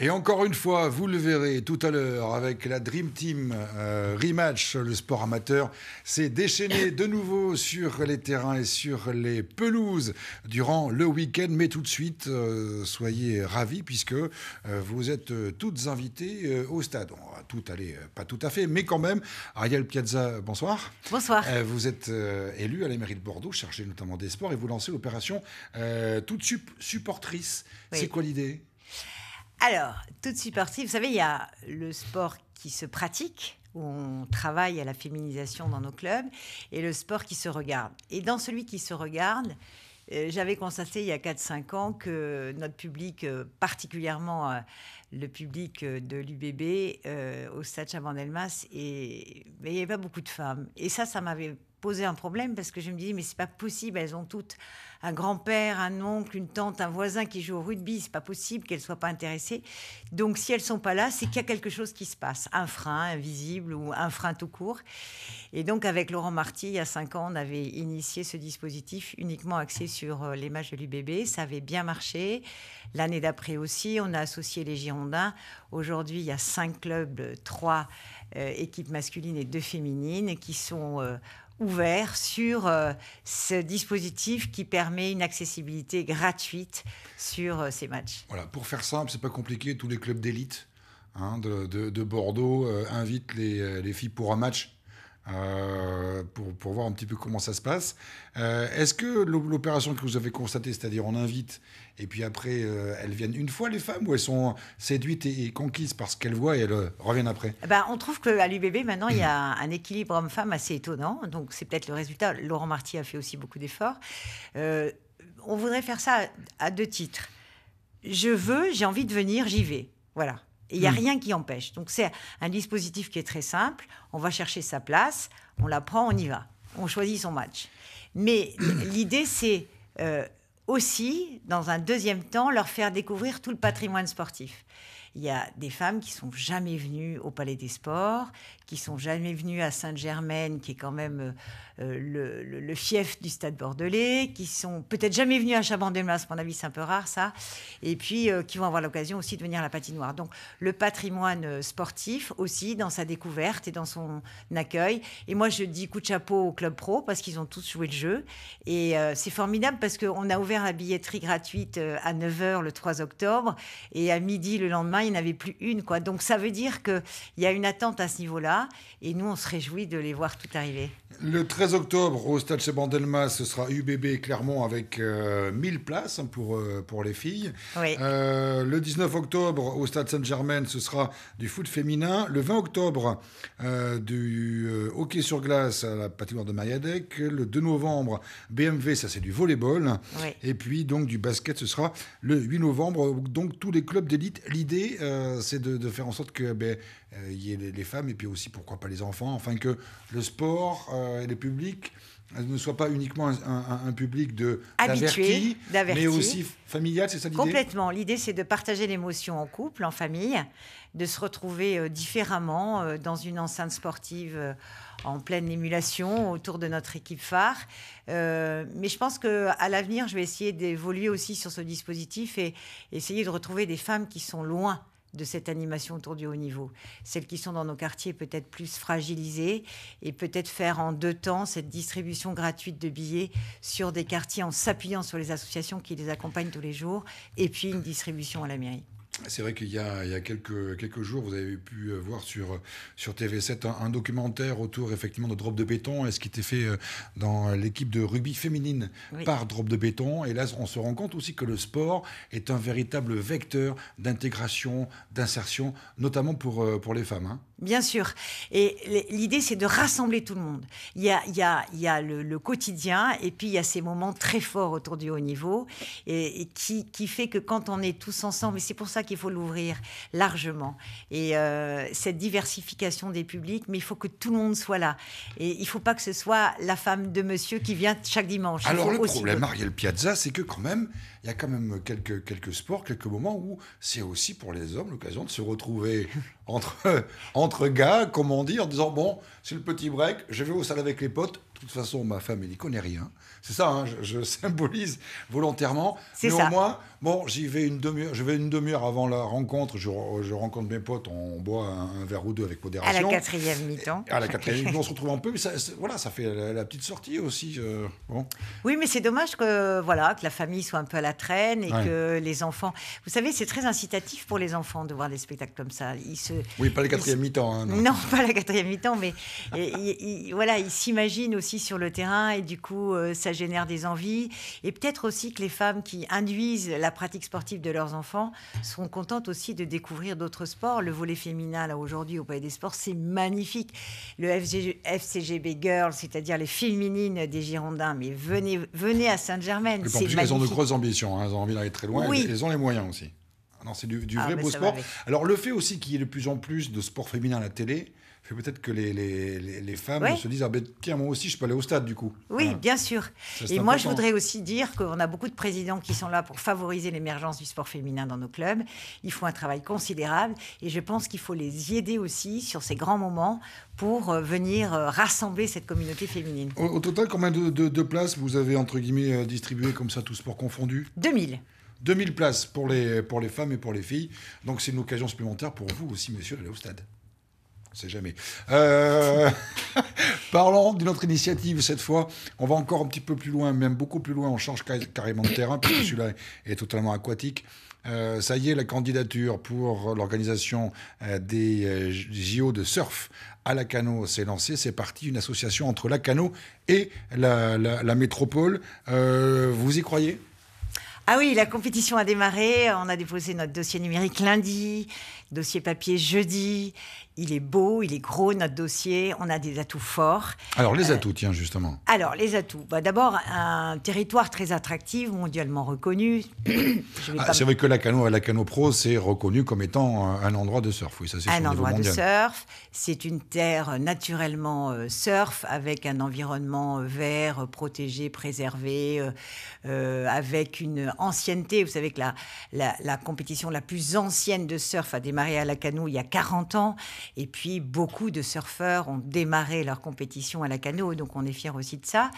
Et encore une fois, vous le verrez tout à l'heure avec la Dream Team euh, Rematch, le sport amateur s'est déchaîné de nouveau sur les terrains et sur les pelouses durant le week-end. Mais tout de suite, euh, soyez ravis puisque euh, vous êtes toutes invitées au stade. On tout aller, pas tout à fait, mais quand même. Ariel Piazza, bonsoir. Bonsoir. vous êtes élue à la mairie de Bordeaux, chargée notamment des sports, et vous lancez l'opération Toute Supportrice. C'est quoi l'idée alors, tout de suite parti. Vous savez, il y a le sport qui se pratique, où on travaille à la féminisation dans nos clubs, et le sport qui se regarde. Et dans celui qui se regarde, euh, j'avais constaté il y a 4-5 ans que notre public, euh, particulièrement euh, le public de l'UBB au stade chaban et il n'y avait pas beaucoup de femmes. Et ça, ça m'avait poser un problème parce que je me disais mais c'est pas possible elles ont toutes un grand-père un oncle une tante un voisin qui joue au rugby c'est pas possible qu'elles soient pas intéressées donc si elles sont pas là c'est qu'il y a quelque chose qui se passe un frein invisible ou un frein tout court et donc avec Laurent Marty il y a cinq ans on avait initié ce dispositif uniquement axé sur euh, les matchs de l'UBB ça avait bien marché l'année d'après aussi on a associé les Girondins aujourd'hui il y a cinq clubs euh, trois euh, équipes masculines et deux féminines qui sont ouvert sur euh, ce dispositif qui permet une accessibilité gratuite sur euh, ces matchs. Voilà, pour faire simple, c'est pas compliqué, tous les clubs d'élite hein, de, Bordeaux euh, invitent les, les, filles pour un match euh, pour, voir un petit peu comment ça se passe. Euh, est-ce que l'opération que vous avez constatée, c'est-à-dire on invite et puis après euh, elles viennent une fois les femmes ou elles sont séduites et, conquises par ce qu'elles voient et elles reviennent après eh ben, On trouve qu'à l'UBB maintenant il y a un équilibre homme-femme assez étonnant, donc c'est peut-être le résultat. Laurent Marty a fait aussi beaucoup d'efforts. on voudrait faire ça à deux titres. Je veux, j'ai envie de venir, j'y vais. Voilà il n'y a hmm. rien qui empêche. Donc c'est un dispositif qui est très simple. On va chercher sa place, on la prend, on y va. On choisit son match. Mais l'idée, c'est euh, aussi, dans un deuxième temps, leur faire découvrir tout le patrimoine sportif. Il y a des femmes qui sont jamais venues au Palais des Sports, qui sont jamais venus à Sainte-Germaine, qui est quand même euh, euh, le, fief du stade bordelais, qui sont peut-être jamais venus à chabandémas à mon avis c'est un peu rare ça, et puis euh, qui vont avoir l'occasion aussi de venir à la patinoire. Donc le patrimoine sportif aussi dans sa découverte et dans son accueil. Et moi je dis coup de chapeau au club pro parce qu'ils ont tous joué le jeu. Et c'est formidable parce qu'on a ouvert la billetterie gratuite à 9h le 3 octobre et à midi le lendemain il n'y en avait plus une. quoi. Donc ça veut dire qu'il y a une attente à ce niveau-là. Et nous, on se réjouit de les voir tout arriver. Le 13 octobre, au Stade Chebandelma, ce sera UBB Clermont avec 1000 euh, places hein, pour, euh, pour les filles. Euh, le 19 octobre, au Stade Saint-Germain, ce sera du foot féminin. Le 20 octobre, du hockey sur glace à la patinoire de Mayadec. Le 2 novembre, BMW, ça c'est du volleyball. Et puis donc du basket, ce sera le 8 novembre. Donc tous les clubs d'élite. L'idée, c'est de, faire en sorte que ben, euh, y ait les, femmes et puis aussi pourquoi pas les enfants. Enfin que le sport euh, et les publics euh, ne soient pas uniquement un, public de d'avertis, mais aussi familial, c'est ça l'idée Complètement. L'idée, c'est de partager l'émotion en couple, en famille, de se retrouver différemment dans une enceinte sportive en pleine émulation autour de notre équipe phare. mais je pense qu'à l'avenir, je vais essayer d'évoluer aussi sur ce dispositif et essayer de retrouver des femmes qui sont loin de cette animation autour du haut niveau. Celles qui sont dans nos quartiers peut-être plus fragilisées et peut-être faire en deux temps cette distribution gratuite de billets sur des quartiers en s'appuyant sur les associations qui les accompagnent tous les jours et puis une distribution à la mairie. C'est vrai qu'il y, y a, quelques, quelques jours, vous avez pu euh, voir sur, sur TV7 un, documentaire autour effectivement de Drop de Béton et ce qui était fait euh, dans l'équipe de rugby féminine par Drop de Béton. Et là, on se rend compte aussi que le sport est un véritable vecteur d'intégration, d'insertion, notamment pour, euh, pour les femmes. Hein. Bien sûr. Et l'idée, c'est de rassembler tout le monde. Il y a, le, quotidien et puis il y a ces moments très forts autour du haut niveau et, qui, fait que quand on est tous ensemble, et c'est pour ça qu'il faut l'ouvrir largement, et euh, cette diversification des publics, mais il faut que tout le monde soit là. Et il ne faut pas que ce soit la femme de monsieur qui vient chaque dimanche. Alors le problème, Ariel Piazza, c'est que quand même, il y a quand même quelques, quelques sports, quelques moments où c'est aussi pour les hommes l'occasion de se retrouver entre... entre gars, comme on dit, en disant bon, c'est le petit break, je vais au salle avec les potes. De toute façon, ma femme, elle n'y connaît rien. C'est ça, hein, je, symbolise volontairement. Mais ça. Bon, j'y vais une demi-heure. Je vais une demi-heure avant la rencontre. Je, rencontre mes potes. On boit un, verre ou deux avec modération. À la quatrième mi-temps. À la quatrième mi-temps, on se retrouve un peu. Mais ça, voilà, ça fait la, petite sortie aussi. Euh, bon. Oui, mais c'est dommage que voilà que la famille soit un peu à la traîne et que les enfants. Vous savez, c'est très incitatif pour les enfants de voir des spectacles comme ça. Ils se. Oui, pas la quatrième mi-temps. Hein, non. pas la quatrième mi-temps, mais voilà, ils s'imaginent aussi sur le terrain et du coup, euh, ça génère des envies et peut-être aussi que les femmes qui induisent la la pratique sportive de leurs enfants seront contentes aussi de découvrir d'autres sports. Le volet féminin, aujourd'hui, au Palais des Sports, c'est magnifique. Le FG, FCGB Girls, c'est-à-dire les féminines des Girondins, mais venez, venez à Sainte-Germaine. c'est magnifique. Elles ont de grosses ambitions, hein. elles ont envie d'aller très loin, ils elles, ont les moyens aussi. Ah non, c'est du, ah, vrai bah beau sport. Alors, le fait aussi qu'il y ait de plus en plus de sport féminin à la télé, peut-être que les, les, les, femmes se disent ah ben, tiens moi aussi je peux aller au stade du coup. Oui bien sûr. et moi je voudrais aussi dire qu'on a beaucoup de présidents qui sont là pour favoriser l'émergence du sport féminin dans nos clubs. Ils font un travail considérable et je pense qu'il faut les y aider aussi sur ces grands moments pour euh, venir euh, rassembler cette communauté féminine. Au, total combien de, places vous avez entre guillemets euh, distribuées comme ça tous sports confondus 2000. 2000 places pour les, pour les femmes et pour les filles. Donc c'est une occasion supplémentaire pour vous aussi, monsieur, d'aller au stade. On ne sait jamais. Euh, parlons d'une autre initiative cette fois. On va encore un petit peu plus loin, même beaucoup plus loin. On change carrément de terrain, puisque celui-là est totalement aquatique. Euh, ça y est, la candidature pour l'organisation euh, des JO de surf à Lacano s'est lancée. C'est parti, une association entre Lacano et la, métropole. vous y croyez ah oui, la compétition a démarré. On a déposé notre dossier numérique lundi. Dossier papier jeudi. Il est beau, il est gros notre dossier. On a des atouts forts. Alors les euh, atouts, tiens justement. Alors les atouts. Bah, D'abord un territoire très attractif, mondialement reconnu. Ah, c'est vrai que la la Cano Pro, c'est reconnu comme étant un endroit de surf. Oui, ça c'est Un endroit de surf. C'est une terre naturellement euh, surf avec un environnement euh, vert, protégé, préservé, avec une ancienneté. Vous savez que la, la, la compétition la plus ancienne de surf a démarré démarré à la canoë il y a 40 ans. Et puis, beaucoup de surfeurs ont démarré leur compétition à la canoë. Donc, on est fiers aussi de ça.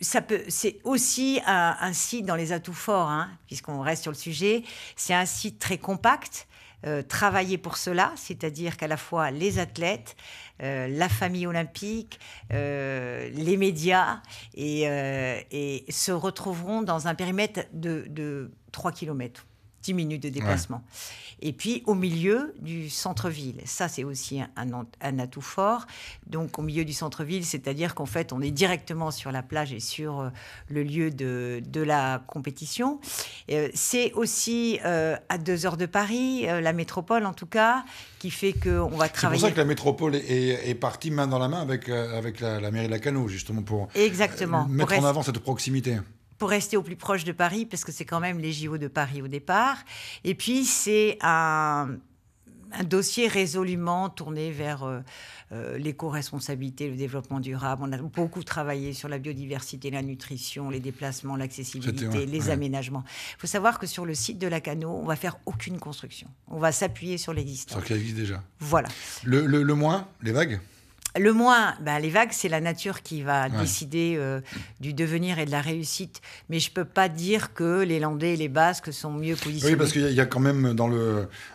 ça peut, c'est aussi un, site dans les atouts forts, hein, puisqu'on reste sur le sujet. C'est un site très compact. Euh, travailler pour cela, c'est-à-dire qu'à la fois les athlètes, euh, la famille olympique, euh, les médias, euh, et, se retrouveront dans un périmètre de, de 3 km. 10 minutes de déplacement. Et puis au milieu du centre-ville, ça c'est aussi un, atout fort. Donc au milieu du centre-ville, c'est-à-dire qu'en fait on est directement sur la plage et sur euh, le lieu de, de la compétition. Euh, c'est aussi euh, à deux heures de Paris, la métropole en tout cas, qui fait qu'on va travailler. C'est pour ça que la métropole est, partie main dans la main avec, avec la, mairie de la Cano, justement pour Exactement. mettre en avant cette proximité pour rester au plus proche de Paris, parce que c'est quand même les JO de Paris au départ. Et puis, c'est un, dossier résolument tourné vers euh, euh, l'éco-responsabilité, le développement durable. On a beaucoup travaillé sur la biodiversité, la nutrition, les déplacements, l'accessibilité, les aménagements. Il faut savoir que sur le site de la Cano, on va faire aucune construction. On va s'appuyer sur l'existant. Sur existe déjà. Voilà. le moins, les vagues le moins, bah, les vagues, c'est la nature qui va décider euh, du devenir et de la réussite. Mais je ne peux pas dire que les Landais et les Basques sont mieux positionnés. Oui, parce qu'il y, a quand même dans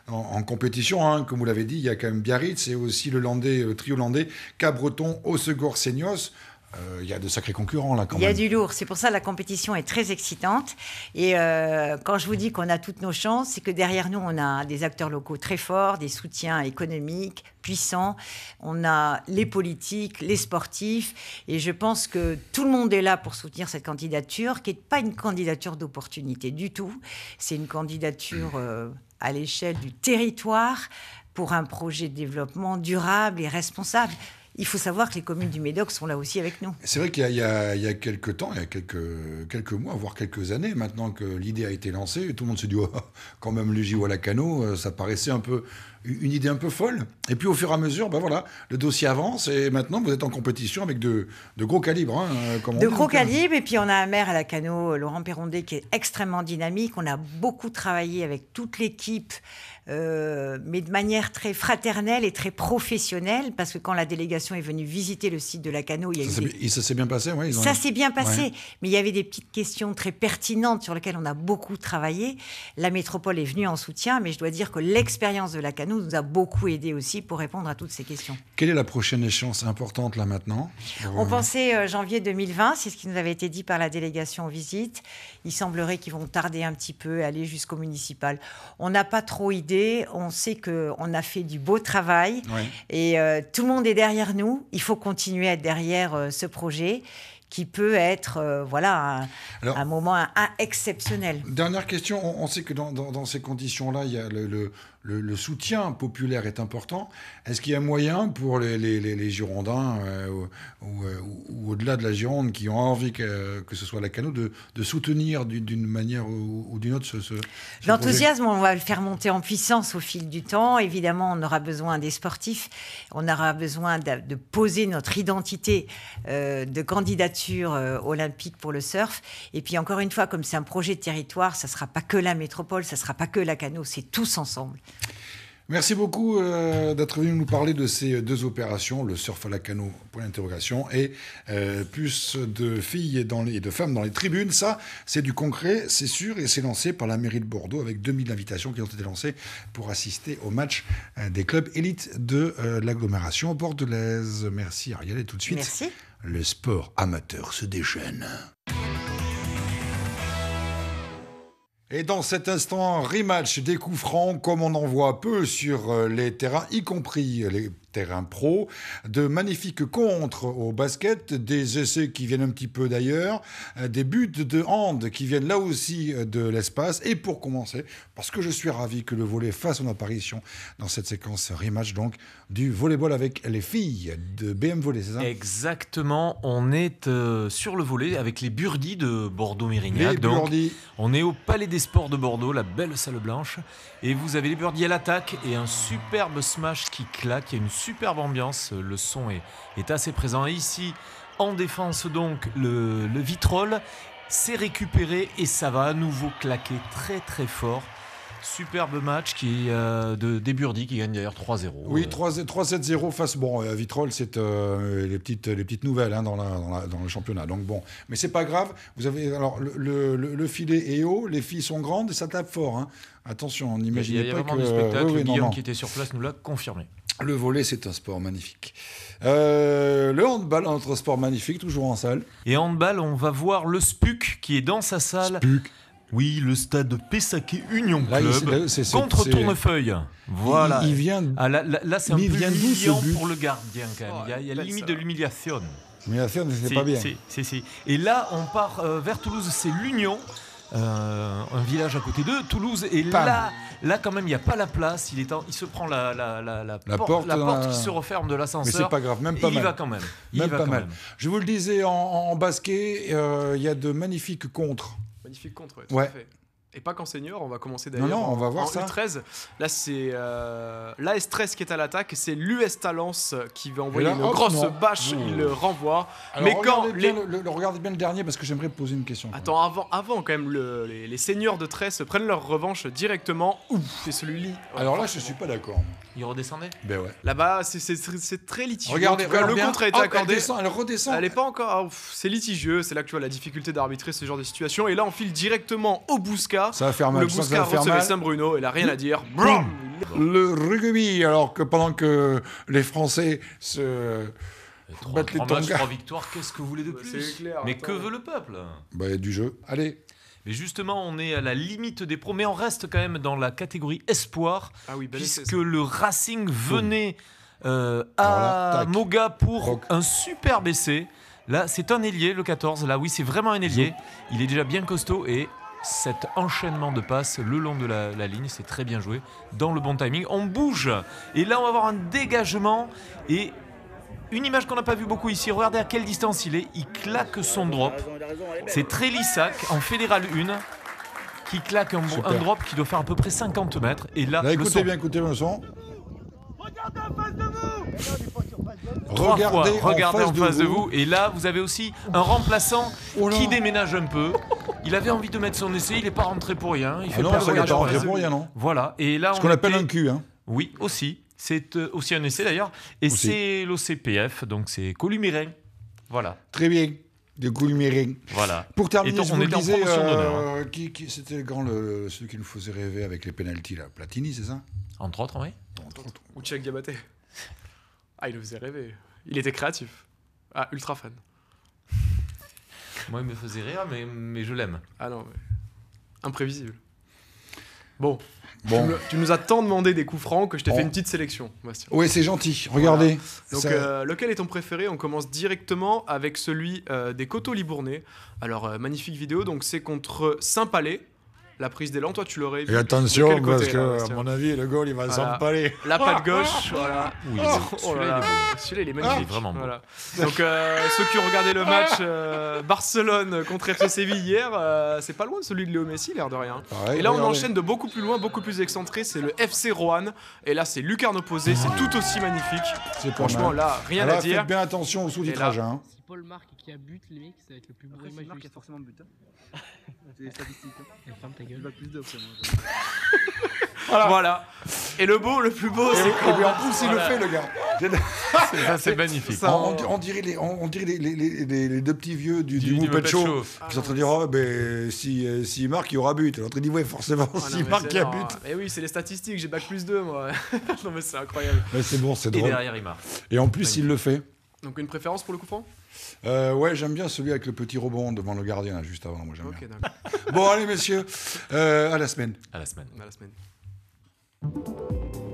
en, compétition, hein, comme vous l'avez dit, il y a quand même Biarritz et aussi le Landais, le euh, trio Landais, Cabreton, Osegor, Seignos. Euh, il y a de sacrés concurrents là quand même. Il y a du lourd, c'est pour ça la compétition est très excitante. Et euh, quand je vous dis qu'on a toutes nos chances, c'est que derrière nous, on a des acteurs locaux très forts, des soutiens économiques puissants, on a les politiques, les sportifs, et je pense que tout le monde est là pour soutenir cette candidature, qui n'est pas une candidature d'opportunité du tout, c'est une candidature euh, à l'échelle du territoire pour un projet de développement durable et responsable il faut savoir que les communes du Médoc sont là aussi avec nous. C'est vrai qu'il y, a quelques temps, il y a quelques, quelques mois, voire quelques années, maintenant que l'idée a été lancée, tout le monde s'est dit oh, quand même Luigi JO la ça paraissait un peu une idée un peu folle. Et puis au fur et à mesure, ben voilà, le dossier avance et maintenant vous êtes en compétition avec de, gros calibres. Hein, euh, de gros hein. calibres et puis on a un maire à la Cano, Laurent Perrondet, qui est extrêmement dynamique. On a beaucoup travaillé avec toute l'équipe euh, mais de manière très fraternelle et très professionnelle, parce que quand la délégation est venue visiter le site de la Cano, il y a ça eu Ça s'est bien passé, Ça s'est bien passé, mais il y avait des petites questions très pertinentes sur lesquelles on a beaucoup travaillé. La métropole est venue en soutien, mais je dois dire que l'expérience de la Cano nous a beaucoup aidé aussi pour répondre à toutes ces questions. Quelle est la prochaine échéance importante là maintenant On pensait euh, janvier 2020, c'est ce qui nous avait été dit par la délégation en visite. Il semblerait qu'ils vont tarder un petit peu, aller jusqu'au municipal. On n'a pas trop idée on sait qu'on a fait du beau travail et euh, tout le monde est derrière nous. Il faut continuer à être derrière euh, ce projet qui peut être euh, voilà un, moment exceptionnel. Dernière question, on, sait que dans, ces conditions-là, il y a le, le, soutien populaire est important. Est-ce qu'il y a moyen pour les, Girondins euh, euh, ou, au-delà de la Gironde qui ont envie que, que ce soit la Cano de, de soutenir d'une manière ou, d'une autre ce, L'enthousiasme, on va le faire monter en puissance au fil du temps. Évidemment, on aura besoin des sportifs, on aura besoin de, poser notre identité euh, de candidature olympique pour le surf. Et puis encore une fois, comme c'est un projet de territoire, ça ne sera pas que la métropole, ça ne sera pas que la Cano, c'est tous ensemble. Merci beaucoup euh, d'être venu nous parler de ces deux opérations, le surf à la cano, point d'interrogation, et euh, plus de filles et de femmes dans les tribunes. Ça, c'est du concret, c'est sûr, et c'est lancé par la mairie de Bordeaux avec 2000 invitations qui ont été lancées pour assister au match euh, des clubs élites de l'agglomération bordelaise. Merci Ariel, et tout de suite, le sport amateur se déchaîne. Et dans cet instant, rematch découvrant comme on en voit peu sur euh, les terrains, y compris les terrain pro, de magnifiques contres au basket, des essais qui viennent un petit peu d'ailleurs, euh, des buts de hand qui viennent là aussi euh, de l'espace. Et pour commencer, parce que je suis ravi que le volet fasse son apparition dans cette séquence rematch donc du volleyball avec les filles de BM Volley, c'est ça Exactement, on est euh, sur le volet avec les Burdies de Bordeaux-Mérignac. Donc, on est au Palais des Sports de Bordeaux, la belle salle blanche. Et vous avez les Burdis à l'attaque et un superbe smash qui claque. Il a une superbe ambiance, le son est, assez présent. Et ici, en défense donc, le, le s'est récupéré et ça va à nouveau claquer très très fort. Superbe match qui, euh, de qui gagne d'ailleurs 3-0. Oui, 3-7-0 euh. face. Bon, à euh, Vitrolles, c'est les, petites, les petites nouvelles hein, dans, le championnat. Donc bon, mais c'est pas grave. Vous avez alors le, filet est haut, les filles sont grandes et ça tape fort. Hein. Attention, on n'imaginait pas. que... le spectacle. qui était sur place nous l'a confirmé. Le volet, c'est un sport magnifique. Euh, le handball, un autre sport magnifique, toujours en salle. Et handball, on va voir le SPUC qui est dans sa salle. Oui, le stade Pessac Union Club contre Tournefeuille. Voilà. Il, vient. Ah, là, là c'est un vient pour le gardien quand oh, il y a, la limite de l'humiliation. L'humiliation, c'est pas bien. et là, on part euh, vers Toulouse. C'est l'Union. Euh, un village à côté d'eux, Toulouse. Et là, là, quand même, il n'y a pas la place. Il, est il se prend la, la, la, porte, hein. qui se referme de l'ascenseur. Mais c'est pas grave, même pas mal. Il y va quand même. Il même va pas mal. Je vous le disais, en, basket, euh, il y a de magnifiques contres. Magnifiques contres, oui, tout ouais. à fait et pas qu'en senior. On va commencer d'ailleurs non, non, on va voir ça. 13 Là, c'est euh, l'AS13 qui est à l'attaque. C'est l'US Talence qui va envoyer une grosse bâche. Mmh. Il le renvoie. Mais quand regardez, les... bien le, regardez bien le dernier parce que j'aimerais poser une question. Attends, avant, avant quand même, les, seigneurs de 13 prennent leur revanche directement. Ouf, c'est celui-là. Alors là, je suis pas d'accord. Il redescendait Ben ouais. Là-bas, c'est, très litigieux. Regardez, le contre a été accordé. Elle, elle redescend. Elle n'est pas encore. Ah, c'est litigieux. C'est là que tu vois la difficulté d'arbitrer ce genre de situation. Et là, on file directement au Bousca. Ça va faire mal. Le Bouscar recevait Saint-Bruno, il n'a rien à dire. le rugby, alors que pendant que les Français se. 3, battent les matchs, trois victoires, qu'est-ce que vous voulez de plus Mais que veut le peuple bah, Du jeu. Allez, mais justement, on est à la limite des pros, mais on reste quand même dans la catégorie espoir, ah ben puisque le Racing venait euh, à Moga pour un super BC. Là, c'est un ailier, le 14. Là, oui, c'est vraiment un ailier. Il est déjà bien costaud et cet enchaînement de passes le long de la, ligne. C'est très bien joué, dans le bon timing. On bouge et là on va avoir un dégagement et une image qu'on n'a pas vue beaucoup ici. Regardez à quelle distance il est. Il claque son drop. C'est très en fédéral 1 qui claque un, drop qui doit faire à peu près 50 mètres. Et là, écoutez bien, son. Regardez en de vous regardez, en face, de, vous. Et là, vous avez aussi un remplaçant oh qui déménage un peu. Il avait envie de mettre son essai, il n'est pas rentré pour rien. Il ah non, ça, il n'est pas rentré pour rien, non Voilà. Et là, Ce qu'on appelle un cul, hein Oui, aussi. C'est euh, aussi un essai d'ailleurs. Et c'est l'OCPF, donc c'est Columiren. Voilà. Très bien. De Columiren. Voilà. Pour terminer, on je vous disais, hein. euh, qui, c'était grand le, celui qui nous faisait rêver avec les pénalties là, Platini, c'est ça Entre autres, oui. Entre autres. Ou Tchèque Diabaté. Ah, il nous faisait rêver. Il était créatif. Ah, ultra fan. Moi, il me faisait rire, mais, je l'aime. Ah non, imprévisible. Bon. Tu, nous as tant demandé des coups francs que je t'ai fait une petite sélection, Oui, c'est gentil. Regardez. Donc, euh, lequel est ton préféré On commence directement avec celui euh, des Coteaux Libournais. Alors, euh, magnifique vidéo. Donc, c'est contre Saint-Palais la prise d'élan, toi, tu l'aurais. vu. Et attention, parce que, à mon avis, le goal, il va voilà. s'empaler. La patte gauche, voilà. Oui, oh, oh celui-là, il est ah. magnifique. Il vraiment Donc, euh, ceux qui ont regardé le ah. match euh, Barcelone contre FC Séville hier, euh, c'est pas loin de celui de Léo Messi, l'air de rien. Ah et là, on enchaîne de beaucoup plus loin, beaucoup plus excentré. C'est le FC Rouen. Et là, c'est lucarne opposé C'est tout aussi magnifique. C'est Franchement, là, rien à dire. Faites bien attention au sous-titrage. Hein. Paul Marc qui a but, les mecs, ça va être le plus beau Après, match. qui a forcément but. Hein. C'est les statistiques. Hein. Ferme ta gueule. Il va plus d'offres, moi. Voilà. voilà. Et le beau, le plus beau, c'est quand. Et en plus, il le fait, le gars. c'est magnifique. Ça, on, oh. dirait, les, on, dirait les, les, les, deux petits vieux du, du, Muppet Show. qui sont en train de dire oh, ben, si, euh, si il marque, il y aura but. L'autre dit Ouais, forcément, oh, si marque, il a but. Et oui, c'est les statistiques. J'ai bac plus 2, moi. non, mais c'est incroyable. Mais c'est bon, c'est drôle. Et derrière, il marque. Et en plus, il le fait. Donc, une préférence pour le coup franc euh, ouais, j'aime bien celui avec le petit rebond devant le gardien, juste avant. Moi, j'aime bon, allez, messieurs, euh, à la semaine. À la semaine. À la semaine.